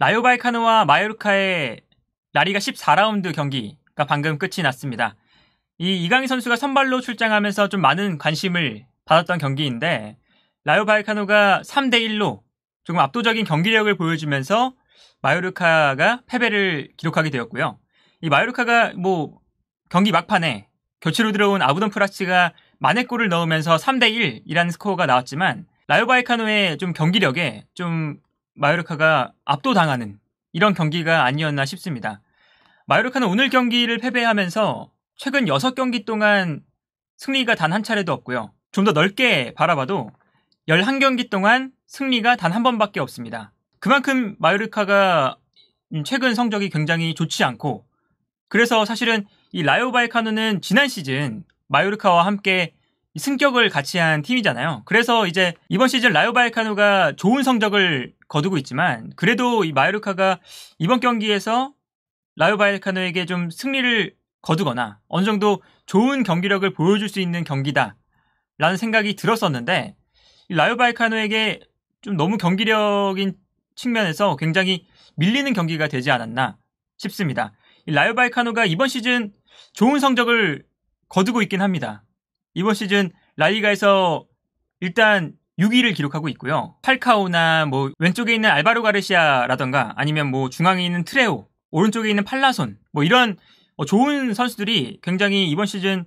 라요바이카노와 마요르카의 라리가 14라운드 경기가 방금 끝이 났습니다. 이 이강인 선수가 선발로 출장하면서 좀 많은 관심을 받았던 경기인데 라요바이카노가 3대 1로 조금 압도적인 경기력을 보여주면서 마요르카가 패배를 기록하게 되었고요. 이 마요르카가 뭐 경기 막판에 교체로 들어온 아부돈 프라치가 만회골을 넣으면서 3대 1이라는 스코어가 나왔지만 라요바이카노의 좀 경기력에 좀 마요르카가 압도당하는 이런 경기가 아니었나 싶습니다. 마요르카는 오늘 경기를 패배하면서 최근 6경기 동안 승리가 단 한 차례도 없고요. 좀 더 넓게 바라봐도 11경기 동안 승리가 단 한 번밖에 없습니다. 그만큼 마요르카가 음, 최근 성적이 굉장히 좋지 않고 그래서 사실은 이 라요 바이카노는 지난 시즌 마요르카와 함께 승격을 같이 한 팀이잖아요. 그래서 이제 이번 시즌 라이오 바이카노가 좋은 성적을 거두고 있지만 그래도 이 마요르카가 이번 경기에서 라이오 바이카노에게 좀 승리를 거두거나 어느 정도 좋은 경기력을 보여줄 수 있는 경기다라는 생각이 들었었는데 라이오 바이카노에게 좀 너무 경기력인 측면에서 굉장히 밀리는 경기가 되지 않았나 싶습니다. 라이오 바이카노가 이번 시즌 좋은 성적을 거두고 있긴 합니다. 이번 시즌 라리가에서 일단 6위를 기록하고 있고요. 팔카오나 뭐 왼쪽에 있는 알바로 가르시아라던가 아니면 뭐 중앙에 있는 트레오, 오른쪽에 있는 팔라손 뭐 이런 어, 좋은 선수들이 굉장히 이번 시즌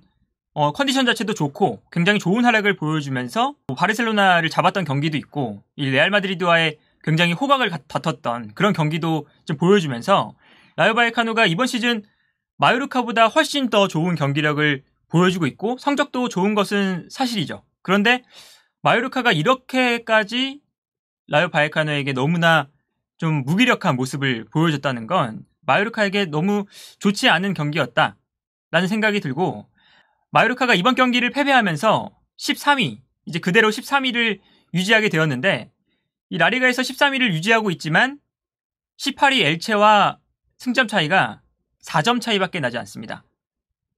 어, 컨디션 자체도 좋고 굉장히 좋은 활약을 보여주면서 뭐 바르셀로나를 잡았던 경기도 있고 이 레알 마드리드와의 굉장히 호각을 다퉜던 그런 경기도 좀 보여주면서 라이오바이카노가 이번 시즌 마요르카보다 훨씬 더 좋은 경기력을 보여주고 있고 성적도 좋은 것은 사실이죠. 그런데 마요르카가 이렇게까지 라요 바에카노에게 너무나 좀 무기력한 모습을 보여줬다는 건 마요르카에게 너무 좋지 않은 경기였다. 라는 생각이 들고 마요르카가 이번 경기를 패배하면서 13위, 이제 그대로 13위를 유지하게 되었는데 이 라리가에서 13위를 유지하고 있지만 18위 엘체와 승점 차이가 4점 차이밖에 나지 않습니다.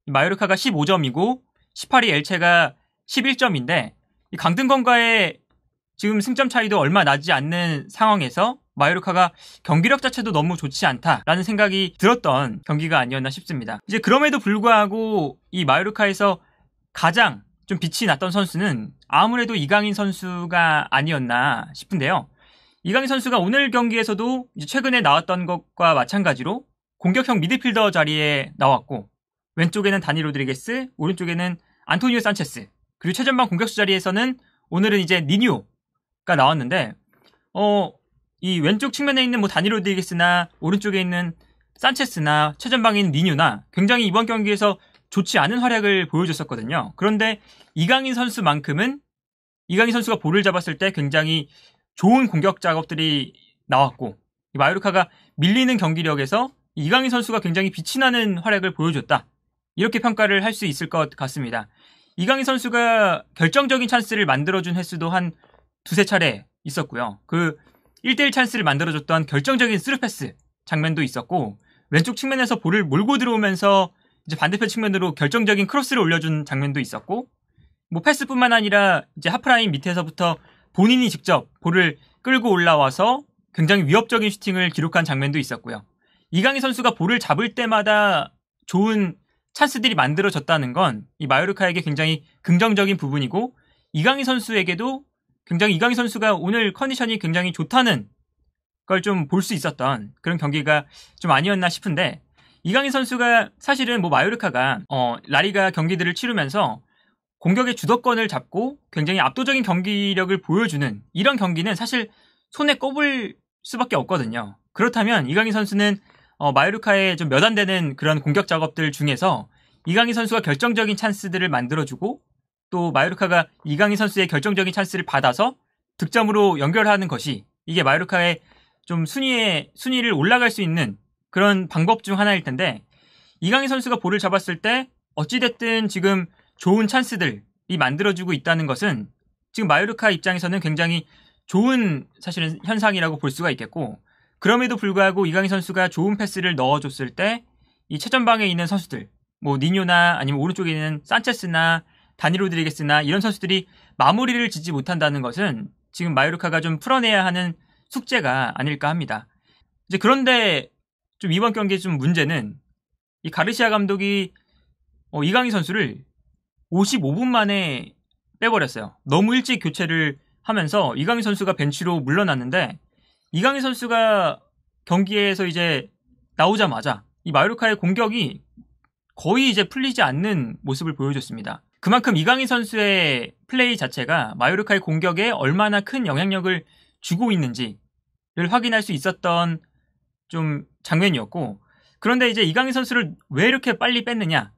마요르카가 15점이고 18위 엘체가 11점인데 강등권과의 지금 승점 차이도 얼마 나지 않는 상황에서 마요르카가 경기력 자체도 너무 좋지 않다라는 생각이 들었던 경기가 아니었나 싶습니다. 이제 그럼에도 불구하고 이 마요르카에서 가장 좀 빛이 났던 선수는 아무래도 이강인 선수가 아니었나 싶은데요. 이강인 선수가 오늘 경기에서도 최근에 나왔던 것과 마찬가지로 공격형 미드필더 자리에 나왔고 왼쪽에는 다니 로드리게스, 오른쪽에는 안토니오 산체스. 그리고 최전방 공격수 자리에서는 오늘은 이제 니뇨가 나왔는데 어, 이 왼쪽 측면에 있는 뭐 다니 로드리게스나 오른쪽에 있는 산체스나 최전방인니뉴나 굉장히 이번 경기에서 좋지 않은 활약을 보여줬었거든요. 그런데 이강인 선수만큼은 이강인 선수가 볼을 잡았을 때 굉장히 좋은 공격 작업들이 나왔고 마요르카가 밀리는 경기력에서 이강인 선수가 굉장히 빛이 나는 활약을 보여줬다. 이렇게 평가를 할 수 있을 것 같습니다. 이강인 선수가 결정적인 찬스를 만들어준 횟수도 한 두세 차례 있었고요. 그 1대1 찬스를 만들어줬던 결정적인 스루패스 장면도 있었고 왼쪽 측면에서 볼을 몰고 들어오면서 이제 반대편 측면으로 결정적인 크로스를 올려준 장면도 있었고 뭐 패스뿐만 아니라 이제 하프라인 밑에서부터 본인이 직접 볼을 끌고 올라와서 굉장히 위협적인 슈팅을 기록한 장면도 있었고요. 이강인 선수가 볼을 잡을 때마다 좋은 찬스들이 만들어졌다는 건 이 마요르카에게 굉장히 긍정적인 부분이고 이강인 선수에게도 굉장히 이강인 선수가 오늘 컨디션이 굉장히 좋다는 걸 좀 볼 수 있었던 그런 경기가 좀 아니었나 싶은데 이강인 선수가 사실은 뭐 마요르카가 어 라리가 경기들을 치르면서 공격의 주도권을 잡고 굉장히 압도적인 경기력을 보여주는 이런 경기는 사실 손에 꼽을 수밖에 없거든요. 그렇다면 이강인 선수는 어, 마요르카의 좀 몇 안 되는 그런 공격 작업들 중에서 이강인 선수가 결정적인 찬스들을 만들어주고 또 마요르카가 이강인 선수의 결정적인 찬스를 받아서 득점으로 연결하는 것이 이게 마요르카의 좀 순위에 순위를 올라갈 수 있는 그런 방법 중 하나일 텐데 이강인 선수가 볼을 잡았을 때 어찌 됐든 지금 좋은 찬스들이 만들어주고 있다는 것은 지금 마요르카 입장에서는 굉장히 좋은 사실은 현상이라고 볼 수가 있겠고 그럼에도 불구하고 이강인 선수가 좋은 패스를 넣어줬을 때 이 최전방에 있는 선수들 뭐 니뇨나 아니면 오른쪽에 있는 산체스나 다니로드리게스나 이런 선수들이 마무리를 짓지 못한다는 것은 지금 마요르카가 좀 풀어내야 하는 숙제가 아닐까 합니다. 이제 그런데 좀 이번 경기의 좀 문제는 이 가르시아 감독이 어, 이강인 선수를 55분 만에 빼버렸어요. 너무 일찍 교체를 하면서 이강인 선수가 벤치로 물러났는데 이강인 선수가 경기에서 이제 나오자마자 이 마요르카의 공격이 거의 이제 풀리지 않는 모습을 보여줬습니다. 그만큼 이강인 선수의 플레이 자체가 마요르카의 공격에 얼마나 큰 영향력을 주고 있는지를 확인할 수 있었던 좀 장면이었고 그런데 이제 이강인 선수를 왜 이렇게 빨리 뺐느냐라는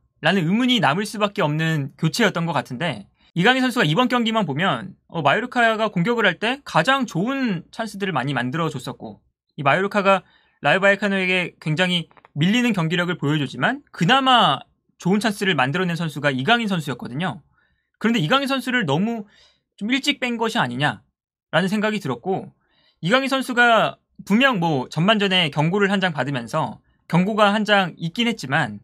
의문이 남을 수밖에 없는 교체였던 것 같은데 이강인 선수가 이번 경기만 보면 어, 마요르카가 공격을 할 때 가장 좋은 찬스들을 많이 만들어줬었고 이 마요르카가 라이바이카노에게 굉장히 밀리는 경기력을 보여주지만 그나마 좋은 찬스를 만들어낸 선수가 이강인 선수였거든요. 그런데 이강인 선수를 너무 좀 일찍 뺀 것이 아니냐라는 생각이 들었고 이강인 선수가 분명 뭐 전반전에 경고를 한 장 받으면서 경고가 한 장 있긴 했지만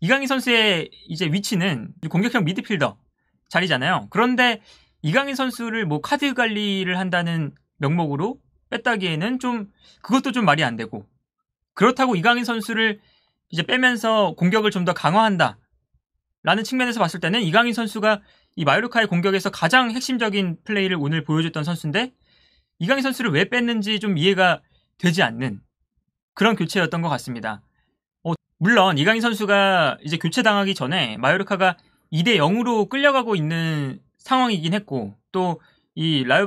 이강인 선수의 이제 위치는 공격형 미드필더 자리잖아요. 그런데 이강인 선수를 뭐 카드 관리를 한다는 명목으로 뺐다기에는 좀 그것도 좀 말이 안 되고 그렇다고 이강인 선수를 이제 빼면서 공격을 좀 더 강화한다 라는 측면에서 봤을 때는 이강인 선수가 이 마요르카의 공격에서 가장 핵심적인 플레이를 오늘 보여줬던 선수인데 이강인 선수를 왜 뺐는지 좀 이해가 되지 않는 그런 교체였던 것 같습니다. 어, 물론 이강인 선수가 이제 교체 당하기 전에 마요르카가 2대 0으로 끌려가고 있는 상황이긴 했고 또 이 라우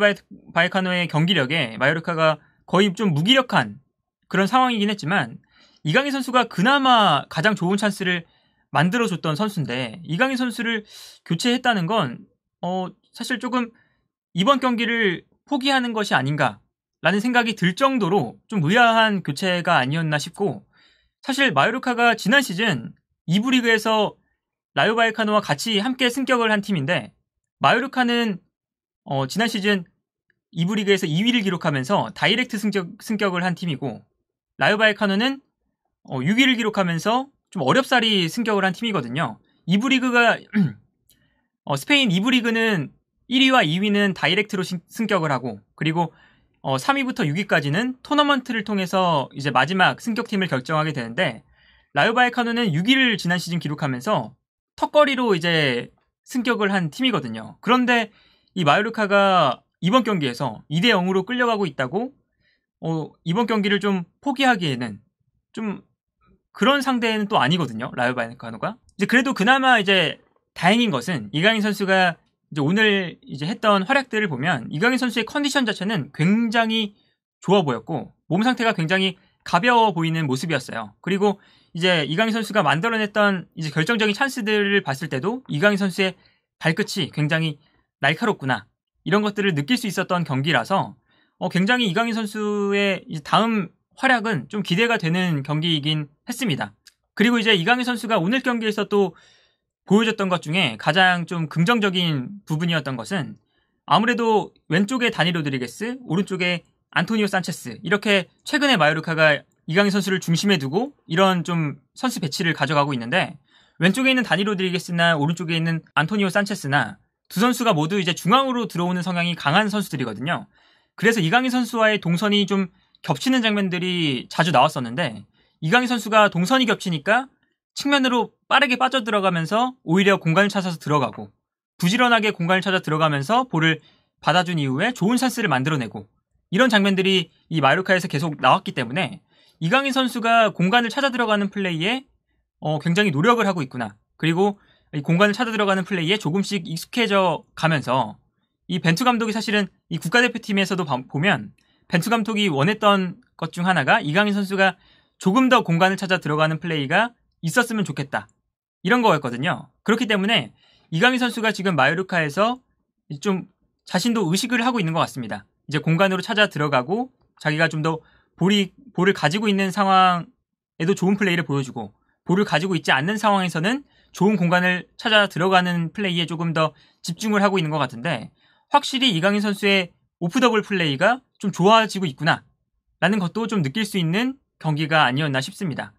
바이카노의 경기력에 마요르카가 거의 좀 무기력한 그런 상황이긴 했지만 이강인 선수가 그나마 가장 좋은 찬스를 만들어줬던 선수인데 이강인 선수를 교체했다는 건 어, 사실 조금 이번 경기를 포기하는 것이 아닌가라는 생각이 들 정도로 좀 의아한 교체가 아니었나 싶고 사실 마요르카가 지난 시즌 이부 리그에서 라요바이카노와 같이 함께 승격을 한 팀인데 마요르카는 어, 지난 시즌 2부 리그에서 2위를 기록하면서 다이렉트 승격, 을한 팀이고 라요바이카노는 어, 6위를 기록하면서 좀 어렵사리 승격을 한 팀이거든요. 2부 리그가 어, 스페인 2부 리그는 1위와 2위는 다이렉트로 승격을 하고 그리고 어, 3위부터 6위까지는 토너먼트를 통해서 이제 마지막 승격팀을 결정하게 되는데 라요바이카노는 6위를 지난 시즌 기록하면서 턱걸이로 이제 승격을 한 팀이거든요. 그런데 이 마요르카가 이번 경기에서 2대 0으로 끌려가고 있다고 어, 이번 경기를 좀 포기하기에는 좀 그런 상대는 또 아니거든요. 라이오 바이카노가. 이제 그래도 그나마 이제 다행인 것은 이강인 선수가 이제 오늘 이제 했던 활약들을 보면 이강인 선수의 컨디션 자체는 굉장히 좋아 보였고 몸 상태가 굉장히 가벼워 보이는 모습이었어요. 그리고 이제 이강인 선수가 만들어냈던 이제 결정적인 찬스들을 봤을 때도 이강인 선수의 발끝이 굉장히 날카롭구나 이런 것들을 느낄 수 있었던 경기라서 어, 굉장히 이강인 선수의 다음 활약은 좀 기대가 되는 경기이긴 했습니다. 그리고 이제 이강인 선수가 오늘 경기에서 또 보여줬던 것 중에 가장 좀 긍정적인 부분이었던 것은 아무래도 왼쪽에 다니 로드리게스, 오른쪽에 안토니오 산체스 이렇게 최근에 마요르카가 이강인 선수를 중심에 두고 이런 좀 선수 배치를 가져가고 있는데 왼쪽에 있는 다니 로드리게스나 오른쪽에 있는 안토니오 산체스나 두 선수가 모두 이제 중앙으로 들어오는 성향이 강한 선수들이거든요. 그래서 이강인 선수와의 동선이 좀 겹치는 장면들이 자주 나왔었는데 이강인 선수가 동선이 겹치니까 측면으로 빠르게 빠져 들어가면서 오히려 공간을 찾아서 들어가고 부지런하게 공간을 찾아 들어가면서 볼을 받아준 이후에 좋은 찬스를 만들어내고 이런 장면들이 이 마요르카에서 계속 나왔기 때문에 이강인 선수가 공간을 찾아 들어가는 플레이에 어, 굉장히 노력을 하고 있구나. 그리고 이 공간을 찾아 들어가는 플레이에 조금씩 익숙해져 가면서 이 벤투 감독이 사실은 이 국가대표팀에서도 보면 벤투 감독이 원했던 것 중 하나가 이강인 선수가 조금 더 공간을 찾아 들어가는 플레이가 있었으면 좋겠다. 이런 거였거든요. 그렇기 때문에 이강인 선수가 지금 마요르카에서 좀 자신도 의식을 하고 있는 것 같습니다. 이제 공간으로 찾아 들어가고 자기가 좀 더 볼이 볼을 가지고 있는 상황에도 좋은 플레이를 보여주고 볼을 가지고 있지 않는 상황에서는 좋은 공간을 찾아 들어가는 플레이에 조금 더 집중을 하고 있는 것 같은데 확실히 이강인 선수의 오프 더블 플레이가 좀 좋아지고 있구나 라는 것도 좀 느낄 수 있는 경기가 아니었나 싶습니다.